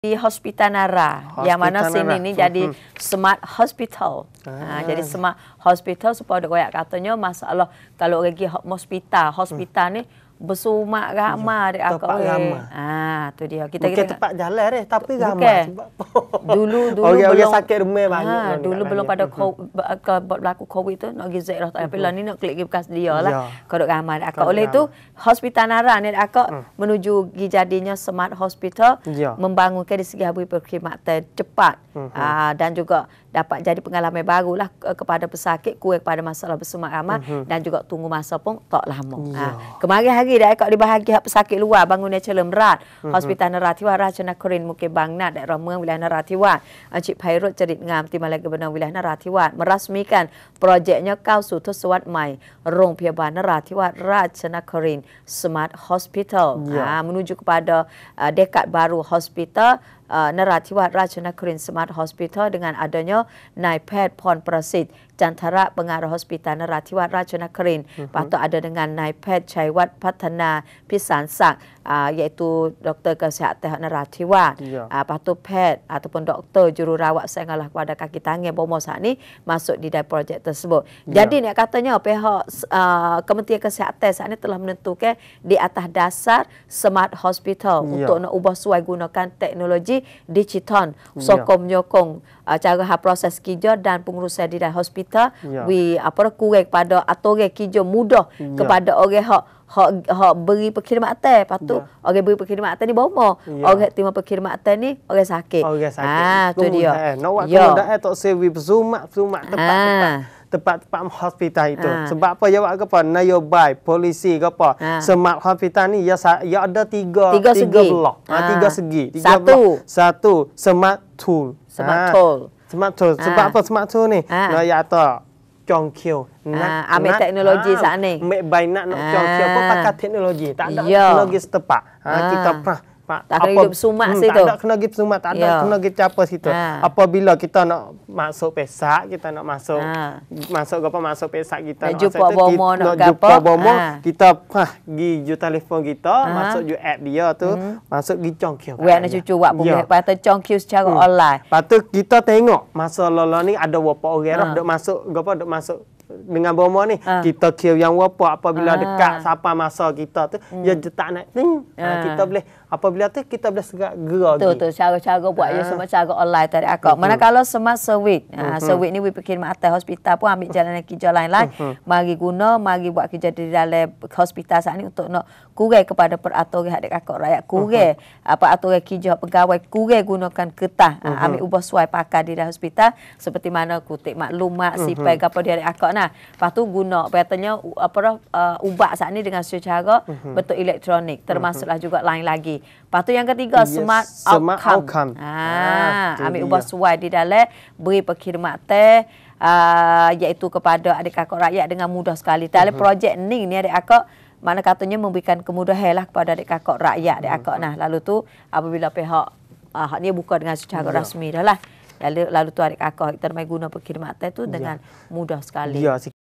di Hospital Nara hospital yang mana Nara. sini ni jadi hmm, hmm. smart hospital. Ha, ah. Ha, jadi smart hospital supaya ada koyak katanya masalah kalau orang pergi hospital, hospital hmm. ni bersumak ramah dia aku. ah Ha, tu dia. Kita Bukan kita tempat jalan dia, eh, tapi ramah sebab dulu dulu orang belum orang sakit rumah ha, banyak. Ha, dulu belum pada buat berlaku covid tu nak gizik dah tapi lah ni nak klik ke bekas dia lah. Ya. Kalau ramah dia aku. Oleh itu hospital Nara ni aku hmm. menuju jadinya smart hospital ya. membangunkan di segi habis perkhidmatan cepat. Hmm. Ha, dan juga dapat jadi pengalaman baru lah kepada pesakit, kuih kepada masalah bersumak ramah hmm. dan juga tunggu masa pun tak lama. Ha. Ya. Kemarin hari sendiri dah kau di bahagian hak pesakit luar bangunan Chalam Rat mhm. Hospital mm-hmm. Naratiwa Rajana Korin Mukim Bangnat daerah Mereng Wilayah Naratiwa Encik Pairut Cerit Ngam Timbalan Gubernur Wilayah Naratiwa merasmikan projeknya kau sutus suat mai Rung Piyaban Naratiwa Rajana Korin Smart Hospital yeah. ha, menuju kepada uh, dekat baru hospital uh, นราธิวาสราชนครินทร์สมาร์ทฮอสพิทอลดังนั้นนายแพทย์พรประสิทธิ์จันทระเบงาร์ฮอสพิตานราธิวาสราชนครินทร์ปัตตอดังนั้นนายแพทย์ชัยวัฒน์พัฒนาพิสารศักดิ์อ่าใหญ่ตูดรเกษตรนราธิวาสอ่าปัตตแพทย์อัตพลดรจุรุราวะแสงอลาควาดากากิตังเงบอมอสานี้มาสุดดีในโปรเจกต์ที่สบดังนี้คัตเตอร์เนี่ยเพื่อให้กรมที่เกษตรสานี้ telah menentukan di atas dasar smart hospital untuk nak ubah suai gunakan teknologi digital ya. sokong yeah. menyokong uh, cara ha proses kerja dan pengurusan di dalam hospital yeah. we apa dah kurang kepada aturan mudah yeah. kepada orang hak hak hak beri perkhidmatan lepas tu yeah. orang beri perkhidmatan ni bomo yeah. orang terima perkhidmatan ni orang sakit orang ah tu dia no waktu dah eh. ya. eh. tak say we zoom zoom tempat tepat ah tempat-tempat hospital itu. Ha. Sebab apa jawab ke apa? Nayobai, polisi ke apa? Ha. Smart hospital ni ya, ya ada tiga, tiga, tiga blok. Ha. Ah, ha, tiga segi. Tiga Satu. Blok. Satu, smart tool. Smart ha. tool. Smart tool. Sebab apa smart tool ni? Ha. Nah, ya ta. Jongkyo. Ha. Ambil teknologi ha. saat ni. Mek bai nak nak ha. jongkyo. pakai teknologi? Tak ada Yo. Ya. teknologi setepak. Ha. ha. Kita pernah Mak, tak apa, hidup sumat hmm, situ. Tak ada kena hidup sumat, tak ada ya. yeah. kena kita apa situ. Ha. Apabila kita nak masuk pesak, kita nak masuk ha. masuk apa masuk pesak kita nak jumpa bomo nak apa? jumpa bomo kita pah ha. ha, gi ju telefon kita ha. masuk ju app dia tu hmm. masuk gi congkiu. Wei nak cucu wak ya. pun yeah. patut congkiu secara hmm. online. Patut kita tengok masa lola ni ada berapa orang ha. dok masuk apa dok masuk dengan bomo ni ha. kita kill yang apa apabila ha. dekat sampai masa kita tu hmm. ya jetak naik ha. Ah, ha. kita boleh apabila tu kita boleh segak gerak tu tu cara-cara buat ya ha. semua cara online tadi aku mana kalau semak sewit ha sewit ni we pergi mata hospital pun ambil jalan lagi jalan lain-lain mhm. mari guna mari buat kerja di dalam hospital saat ni untuk nak kurai kepada peraturan hak dekat rakyat kurai mhm. apa aturan kijah pegawai kurai gunakan ketah ha. ambil ubah suai pakar di dalam hospital seperti mana kutik, maklumat sipai gapo dia akak nah lah. Lepas tu guna biasanya apa dah uh, ubat saat ni dengan secara mm-hmm. bentuk elektronik termasuklah mm-hmm. juga lain lagi. Lepas tu yang ketiga yes, smart, smart outcome. outcome. Ha, ah, ah ambil ubah suai di dalam beri perkhidmatan Uh, ah, iaitu kepada adik-akak rakyat dengan mudah sekali. Dalam uh-huh. projek ni, ni adik-akak mana katanya memberikan kemudahan lah kepada adik-akak rakyat. Adik-akak mhm. uh-huh. nah, lalu tu apabila pihak uh, hak buka dengan secara uh rasmi dah lah lalu lalu tu adik akak kita mai guna perkhidmatan tu ya. dengan ya. mudah sekali. Ya,